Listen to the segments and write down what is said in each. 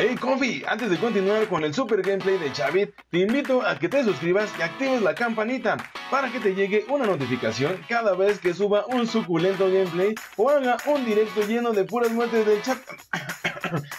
Hey Confi, antes de continuar con el super gameplay de Chavit, te invito a que te suscribas y actives la campanita para que te llegue una notificación cada vez que suba un suculento gameplay o haga un directo lleno de puras muertes de chat.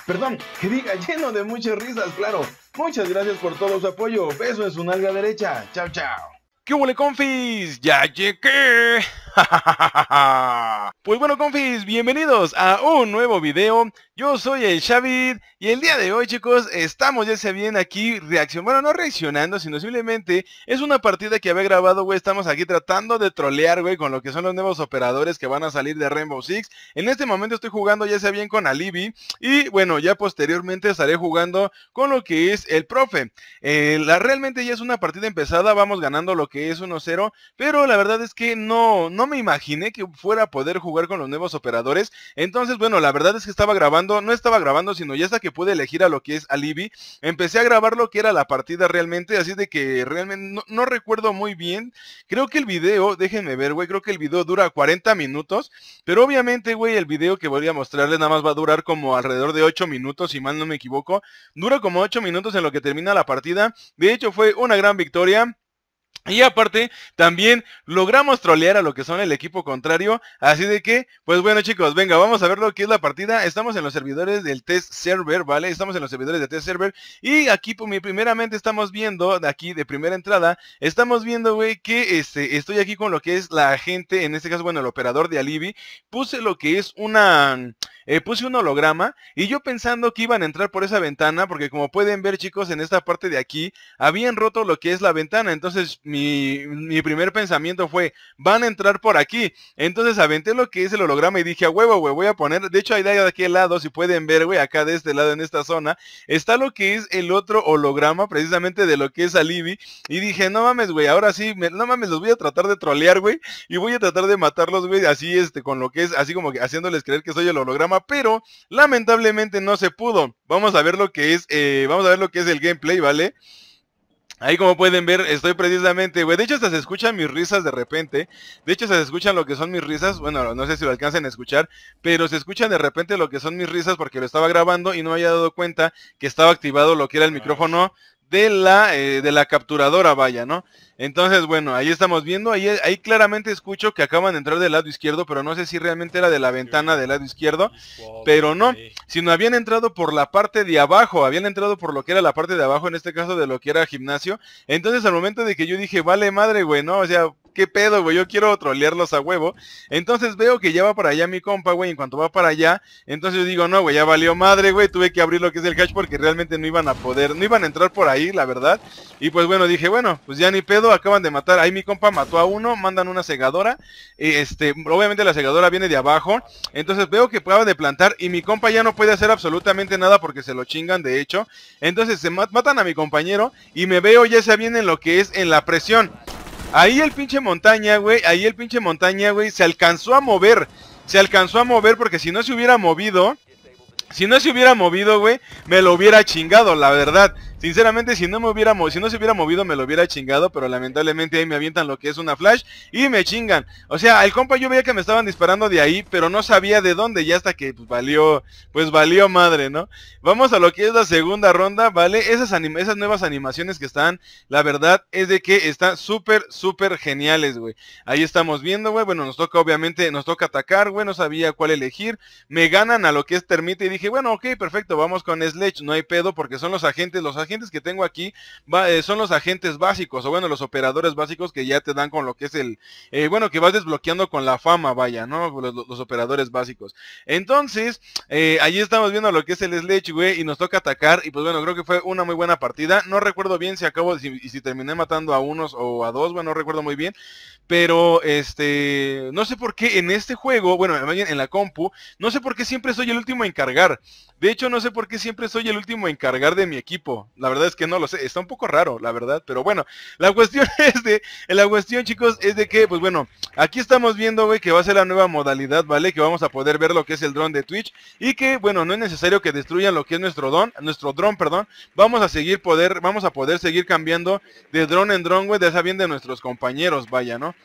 Perdón, que diga lleno de muchas risas, claro. Muchas gracias por todo su apoyo. Beso es su alga derecha. Chao, chao. ¿Qué huele, confis? ¡Ya llegué! pues bueno confis, bienvenidos a un nuevo video Yo soy el Xavid y el día de hoy chicos estamos ya sea bien aquí reaccionando Bueno no reaccionando sino simplemente es una partida que había grabado güey Estamos aquí tratando de trolear güey con lo que son los nuevos operadores que van a salir de Rainbow Six En este momento estoy jugando ya sea bien con Alibi Y bueno ya posteriormente estaré jugando con lo que es el profe eh, la, Realmente ya es una partida empezada, vamos ganando lo que es 1-0 Pero la verdad es que no no me imaginé que fuera a poder jugar con los nuevos operadores. Entonces, bueno, la verdad es que estaba grabando, no estaba grabando, sino ya hasta que pude elegir a lo que es Alibi, empecé a grabar lo que era la partida realmente, así de que realmente no, recuerdo muy bien. Creo que el video, déjenme ver, güey, creo que el video dura 40 minutos, pero obviamente, güey, el video que voy a mostrarles nada más va a durar como alrededor de 8 minutos, si mal no me equivoco. Dura como 8 minutos en lo que termina la partida. De hecho, fue una gran victoria. Y aparte, también logramos trolear a lo que son el equipo contrario. Así de que, pues bueno chicos, venga, vamos a ver lo que es la partida. Estamos en los servidores del test server, ¿vale? Estamos en los servidores del test server. Y aquí, pues, primeramente estamos viendo, de aquí de primera entrada, estamos viendo, güey, que este, estoy aquí con lo que es la gente, en este caso, bueno, el operador de Alibi. Puse lo que es una... Eh, puse un holograma y yo pensando que iban a entrar por esa ventana, porque como pueden ver chicos, en esta parte de aquí, habían roto lo que es la ventana. Entonces mi, mi, primer pensamiento fue, van a entrar por aquí. Entonces aventé lo que es el holograma y dije, a huevo, güey, voy a poner, de hecho hay de aquel lado, si pueden ver, güey, acá de este lado, en esta zona, está lo que es el otro holograma, precisamente de lo que es Alibi. Y dije, no mames, güey, ahora sí, no mames, los voy a tratar de trolear, güey, y voy a tratar de matarlos, güey, así, este, con lo que es, así como que haciéndoles creer que soy el holograma, pero lamentablemente no se pudo. Vamos a ver lo que es, eh, vamos a ver lo que es el gameplay, ¿vale? Ahí como pueden ver, estoy precisamente, güey. De hecho, se escuchan mis risas de repente. De hecho, se escuchan lo que son mis risas. Bueno, no sé si lo alcancen a escuchar. Pero se escuchan de repente lo que son mis risas porque lo estaba grabando y no había dado cuenta que estaba activado lo que era el ah, micrófono de la, eh, de la capturadora, vaya, ¿no? Entonces, bueno, ahí estamos viendo, ahí, claramente escucho que acaban de entrar del lado izquierdo, pero no sé si realmente era de la ventana del lado izquierdo, pero no, sino habían entrado por la parte de abajo, habían entrado por lo que era la parte de abajo, en este caso de lo que era gimnasio. Entonces, al momento de que yo dije, vale madre, güey, ¿no? O sea, ¿Qué pedo, güey? Yo quiero trolearlos a huevo. Entonces veo que ya va para allá mi compa, güey. En cuanto va para allá, entonces digo, no, güey, ya valió madre, güey. Tuve que abrir lo que es el hatch porque realmente no iban a poder, no iban a entrar por ahí, la verdad. Y pues bueno, dije, bueno, pues ya ni pedo, acaban de matar. Ahí mi compa mató a uno, mandan una segadora. Este, obviamente la segadora viene de abajo. Entonces veo que acaban de plantar y mi compa ya no puede hacer absolutamente nada porque se lo chingan, de hecho. Entonces se matan a mi compañero y me veo ya se viene lo que es en la presión. Ahí el pinche montaña, güey, ahí el pinche montaña, güey, se alcanzó a mover. Se alcanzó a mover porque si no se hubiera movido, si no se hubiera movido, güey, me lo hubiera chingado, la verdad. Sinceramente, si no me hubiera si no se hubiera movido, me lo hubiera chingado, pero lamentablemente ahí me avientan lo que es una flash y me chingan. O sea, al compa yo veía que me estaban disparando de ahí, pero no sabía de dónde, ya hasta que pues, valió, pues valió madre, ¿no? Vamos a lo que es la segunda ronda, ¿vale? Esas, esas nuevas animaciones que están, la verdad es de que están súper, súper geniales, güey. Ahí estamos viendo, güey. Bueno, nos toca obviamente, nos toca atacar, güey. No sabía cuál elegir. Me ganan a lo que es termite y dije, bueno, ok, perfecto, vamos con Sledge, no hay pedo porque son los agentes, los agentes agentes que tengo aquí eh, son los agentes básicos, o bueno, los operadores básicos que ya te dan con lo que es el, eh, bueno, que vas desbloqueando con la fama, vaya, ¿no? Pues los, operadores básicos. Entonces, eh, allí estamos viendo lo que es el Sledge, güey, y nos toca atacar, y pues bueno, creo que fue una muy buena partida. No recuerdo bien si acabo, si, si terminé matando a unos o a dos, bueno, no recuerdo muy bien, pero este, no sé por qué en este juego, bueno, en la compu, no sé por qué siempre soy el último en cargar. De hecho, no sé por qué siempre soy el último en cargar de mi equipo. La verdad es que no lo sé. Está un poco raro, la verdad. Pero bueno, la cuestión es de, la cuestión chicos, es de que, pues bueno, aquí estamos viendo, güey, que va a ser la nueva modalidad, ¿vale? Que vamos a poder ver lo que es el dron de Twitch. Y que, bueno, no es necesario que destruyan lo que es nuestro dron nuestro dron, perdón. Vamos a seguir poder, vamos a poder seguir cambiando de dron en dron, güey, de esa bien de nuestros compañeros, vaya, ¿no?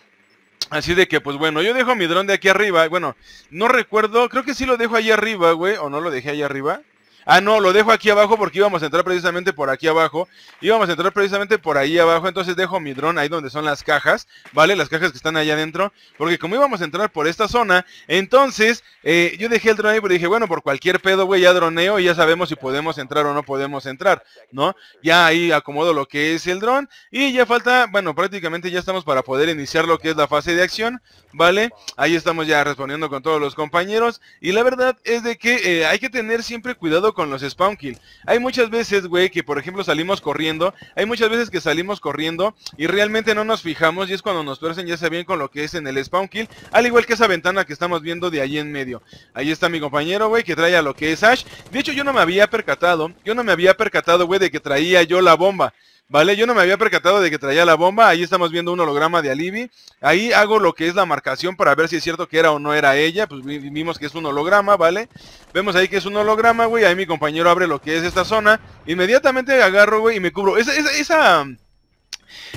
Así de que, pues bueno, yo dejo mi dron de aquí arriba. Bueno, no recuerdo, creo que sí lo dejo ahí arriba, güey, o no lo dejé ahí arriba. Ah, no, lo dejo aquí abajo porque íbamos a entrar precisamente por aquí abajo. Íbamos a entrar precisamente por ahí abajo. Entonces dejo mi dron ahí donde son las cajas, ¿vale? Las cajas que están allá adentro. Porque como íbamos a entrar por esta zona, entonces eh, yo dejé el dron ahí porque dije, bueno, por cualquier pedo, güey, ya droneo y ya sabemos si podemos entrar o no podemos entrar, ¿no? Ya ahí acomodo lo que es el dron y ya falta, bueno, prácticamente ya estamos para poder iniciar lo que es la fase de acción, ¿vale? Ahí estamos ya respondiendo con todos los compañeros y la verdad es de que eh, hay que tener siempre cuidado con los spawn kill. Hay muchas veces, güey, que por ejemplo salimos corriendo. Hay muchas veces que salimos corriendo y realmente no nos fijamos y es cuando nos tuercen, ya saben, con lo que es en el spawn kill. Al igual que esa ventana que estamos viendo de ahí en medio. Ahí está mi compañero, güey, que trae lo que es Ash. De hecho, yo no me había percatado. Yo no me había percatado, güey, de que traía yo la bomba. ¿vale? Yo no me había percatado de que traía la bomba, ahí estamos viendo un holograma de Alibi, ahí hago lo que es la marcación para ver si es cierto que era o no era ella, pues vimos que es un holograma, ¿vale? Vemos ahí que es un holograma, güey, ahí mi compañero abre lo que es esta zona, inmediatamente agarro, güey, y me cubro, esa, esa, esa...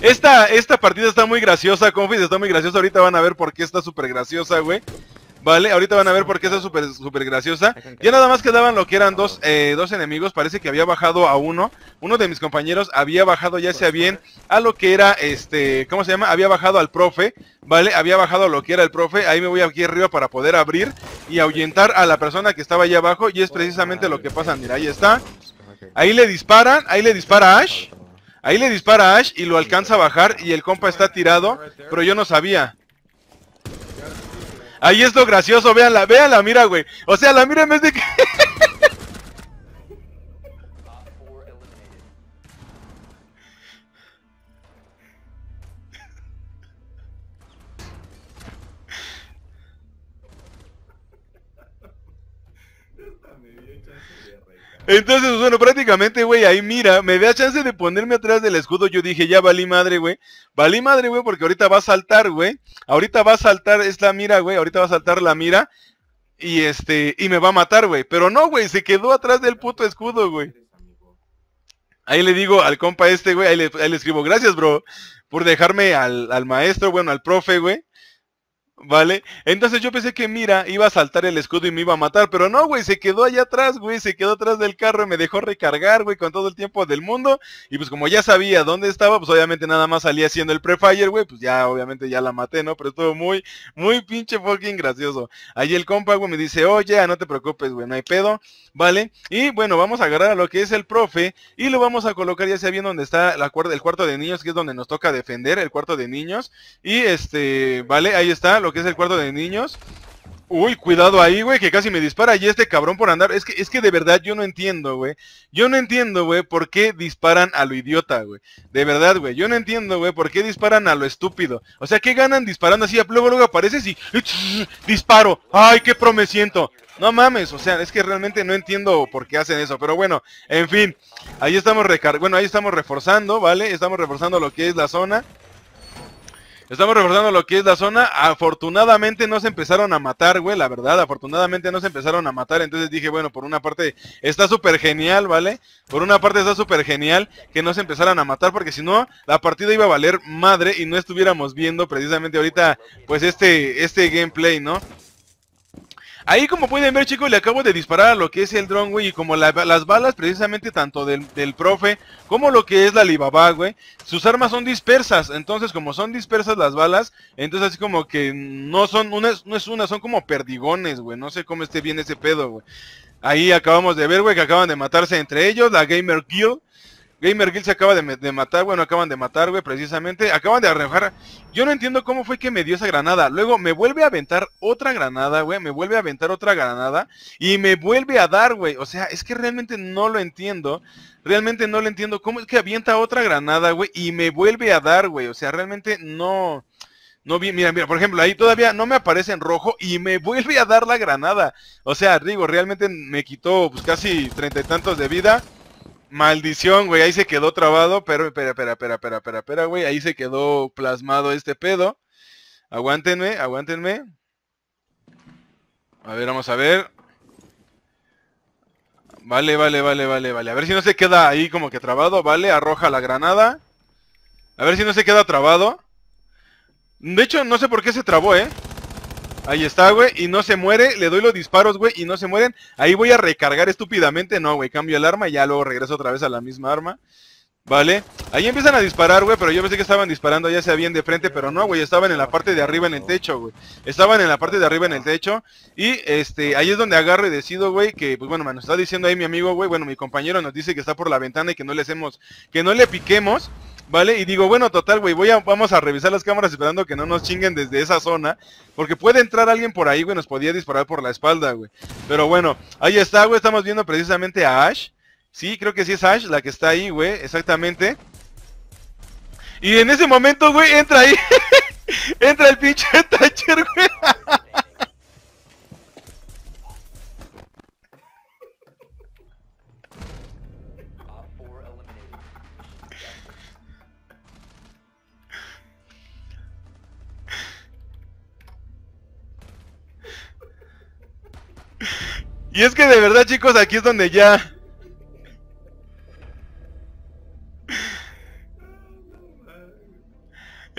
Esta, esta partida está muy graciosa, confis, está muy graciosa, ahorita van a ver por qué está súper graciosa, güey ¿Vale? Ahorita van a ver por qué es súper súper graciosa. Ya nada más quedaban lo que eran dos, eh, dos enemigos. Parece que había bajado a uno. Uno de mis compañeros había bajado, ya sea pues, bien, pues. a lo que era, este, ¿cómo se llama? Había bajado al profe, ¿vale? Había bajado a lo que era el profe. Ahí me voy aquí arriba para poder abrir y ahuyentar a la persona que estaba allá abajo. Y es precisamente lo que pasa. Mira, ahí está. Ahí le disparan, ahí le dispara Ash. Ahí le dispara Ash y lo alcanza a bajar y el compa está tirado, pero yo no sabía. Ahí es lo gracioso, véanla, véanla, mira, güey. O sea, la mira en vez de que... Entonces, bueno, prácticamente, güey, ahí mira, me da chance de ponerme atrás del escudo. Yo dije, ya valí madre, güey. Valí madre, güey, porque ahorita va a saltar, güey. Ahorita va a saltar esta mira, güey. Ahorita va a saltar la mira. Y este, y me va a matar, güey. Pero no, güey, se quedó atrás del puto escudo, güey. Ahí le digo al compa este, güey, ahí le, le escribo, gracias, bro, por dejarme al, al maestro, bueno, al profe, güey ¿Vale? Entonces yo pensé que mira, iba a saltar el escudo y me iba a matar, pero no, güey, se quedó allá atrás, güey, se quedó atrás del carro y me dejó recargar, güey, con todo el tiempo del mundo. Y pues como ya sabía dónde estaba, pues obviamente nada más salía haciendo el prefire, güey, pues ya obviamente ya la maté, ¿no? Pero estuvo muy, muy pinche fucking gracioso. allí el compa, güey, me dice, oye, ah, no te preocupes, güey, no hay pedo, ¿vale? Y bueno, vamos a agarrar a lo que es el profe y lo vamos a colocar ya sea bien donde está la el cuarto de niños, que es donde nos toca defender, el cuarto de niños. Y este, ¿vale? Ahí está, que es el cuarto de niños. Uy, cuidado ahí, güey, que casi me dispara. Y este cabrón por andar. Es que, es que de verdad yo no entiendo, güey. Yo no entiendo, güey, por qué disparan a lo idiota, güey. De verdad, güey. Yo no entiendo, güey, por qué disparan a lo estúpido. O sea, ¿qué ganan disparando así? Luego, luego apareces y... Disparo. Ay, qué promesiento No mames, o sea, es que realmente no entiendo por qué hacen eso, pero bueno, en fin, ahí estamos recar bueno, ahí estamos reforzando, ¿vale? Estamos reforzando lo que es la zona. Estamos reforzando lo que es la zona. Afortunadamente no se empezaron a matar, güey, la verdad. Afortunadamente no se empezaron a matar. Entonces dije, bueno, por una parte está súper genial, ¿vale? Por una parte está súper genial que no se empezaran a matar porque si no, la partida iba a valer madre y no estuviéramos viendo precisamente ahorita, pues este, este gameplay, ¿no? Ahí como pueden ver chicos le acabo de disparar a lo que es el dron güey y como las balas precisamente tanto del, profe como lo que es la Alibaba güey Sus armas son dispersas, entonces como son dispersas las balas Entonces así como que no son unas, no es una, son como perdigones güey, no sé cómo esté bien ese pedo güey Ahí acabamos de ver güey que acaban de matarse entre ellos, la Gamer Guild. Gamer Guild se acaba de, matar, matar, bueno, acaban de matar, güey, precisamente. Acaban de arrojar. Yo no entiendo cómo fue que me dio esa granada. Luego me vuelve a aventar otra granada, güey. Me vuelve a aventar otra granada. Y me vuelve a dar, güey. O sea, es que realmente no lo entiendo. Realmente no lo entiendo. ¿Cómo es que avienta otra granada, güey? Y me vuelve a dar, güey. O sea, realmente no... No vi, mira, mira, por ejemplo, ahí todavía no me aparece en rojo y me vuelve a dar la granada. O sea, digo, realmente me quitó pues, casi treinta y tantos de vida. Maldición, güey, ahí se quedó trabado, pero espera, espera, espera, espera, espera, espera, güey, ahí se quedó plasmado este pedo. Aguántenme, aguántenme. A ver, vamos a ver. Vale, vale, vale, vale, vale. A ver si no se queda ahí como que trabado, vale, arroja la granada. A ver si no se queda trabado. De hecho, no sé por qué se trabó, ¿eh? Ahí está, güey, y no se muere, le doy los disparos, güey, y no se mueren. Ahí voy a recargar estúpidamente, no, güey, cambio el arma y ya luego regreso otra vez a la misma arma. Vale, ahí empiezan a disparar, güey, pero yo pensé que estaban disparando ya sea bien de frente, pero no, güey, estaban en la parte de arriba en el techo, güey. Estaban en la parte de arriba en el techo y, este, ahí es donde agarro y decido, güey, que, pues bueno, me está diciendo ahí mi amigo, güey, bueno, mi compañero nos dice que está por la ventana y que no le hacemos, que no le piquemos. ¿vale? Y digo, bueno, total, güey, voy vamos a revisar las cámaras esperando que no nos chinguen desde esa zona, porque puede entrar alguien por ahí, güey, nos podía disparar por la espalda, güey. Pero bueno, ahí está, güey, estamos viendo precisamente a Ash. Sí, creo que sí es Ash la que está ahí, güey, exactamente. Y en ese momento, güey, entra ahí. entra el pinche Thatcher, güey. Y es que de verdad, chicos, aquí es donde ya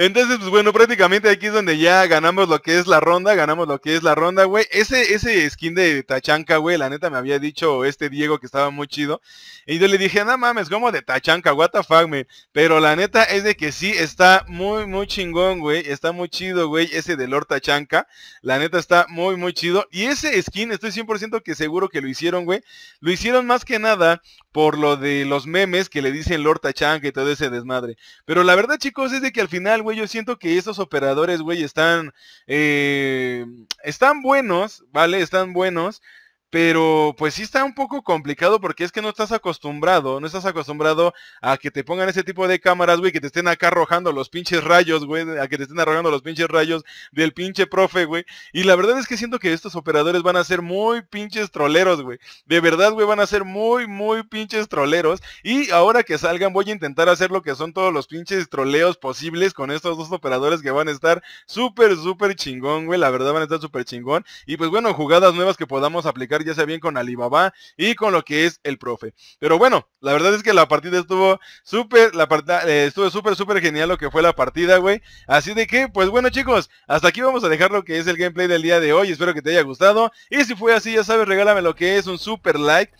Entonces, pues bueno, prácticamente aquí es donde ya ganamos lo que es la ronda, ganamos lo que es la ronda, güey. Ese, ese skin de Tachanka, güey, la neta me había dicho este Diego que estaba muy chido. Y yo le dije, no mames, como de Tachanca, what the fuck, Pero la neta es de que sí, está muy, muy chingón, güey. Está muy chido, güey, ese de Lord Tachanka. La neta está muy, muy chido. Y ese skin, estoy 100% que seguro que lo hicieron, güey. Lo hicieron más que nada por lo de los memes que le dicen Lord Tachán y todo ese desmadre. Pero la verdad, chicos, es de que al final, güey, yo siento que estos operadores, güey, están, eh, están buenos, ¿vale? Están buenos pero pues sí está un poco complicado porque es que no estás acostumbrado, no estás acostumbrado a que te pongan ese tipo de cámaras, güey, que te estén acá arrojando los pinches rayos, güey, a que te estén arrojando los pinches rayos del pinche profe, güey. Y la verdad es que siento que estos operadores van a ser muy pinches troleros, güey. De verdad, güey, van a ser muy, muy pinches troleros. Y ahora que salgan voy a intentar hacer lo que son todos los pinches troleos posibles con estos dos operadores que van a estar súper, súper chingón, güey. La verdad van a estar súper chingón. Y pues bueno, jugadas nuevas que podamos aplicar ya sea bien con Alibaba y con lo que es el profe. Pero bueno, la verdad es que la partida estuvo súper, la partida, eh, estuvo súper, súper genial lo que fue la partida, güey. Así de que, pues bueno chicos, hasta aquí vamos a dejar lo que es el gameplay del día de hoy. Espero que te haya gustado. Y si fue así, ya sabes, regálame lo que es un super like.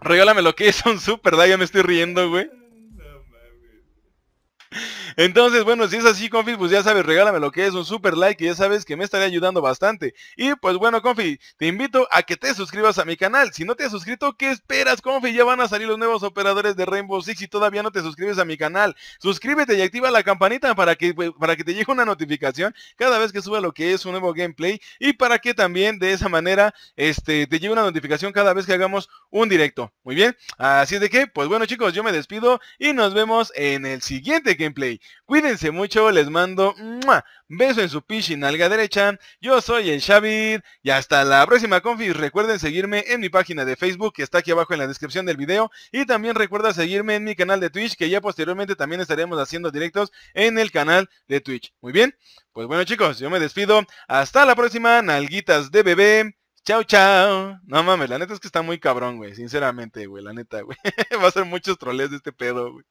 Regálame lo que es un super like, yo me estoy riendo, güey. Entonces, bueno, si es así, Confi, pues ya sabes, regálame lo que es un super like y ya sabes que me estaré ayudando bastante. Y pues bueno, Confi, te invito a que te suscribas a mi canal. Si no te has suscrito, ¿qué esperas, Confi? Ya van a salir los nuevos operadores de Rainbow Six y todavía no te suscribes a mi canal. Suscríbete y activa la campanita para que, pues, para que te llegue una notificación cada vez que suba lo que es un nuevo gameplay y para que también de esa manera este, te llegue una notificación cada vez que hagamos un directo. Muy bien, así es de que, pues bueno chicos, yo me despido y nos vemos en el siguiente gameplay. Cuídense mucho, les mando beso en su pichi nalga derecha. Yo soy el Xavir y hasta la próxima confis. Recuerden seguirme en mi página de Facebook que está aquí abajo en la descripción del video y también recuerda seguirme en mi canal de Twitch que ya posteriormente también estaremos haciendo directos en el canal de Twitch. Muy bien, pues bueno chicos, yo me despido. Hasta la próxima, nalguitas de bebé. Chao, chao. No mames, la neta es que está muy cabrón, güey. Sinceramente, güey, la neta, güey. Va a ser muchos troles de este pedo, güey.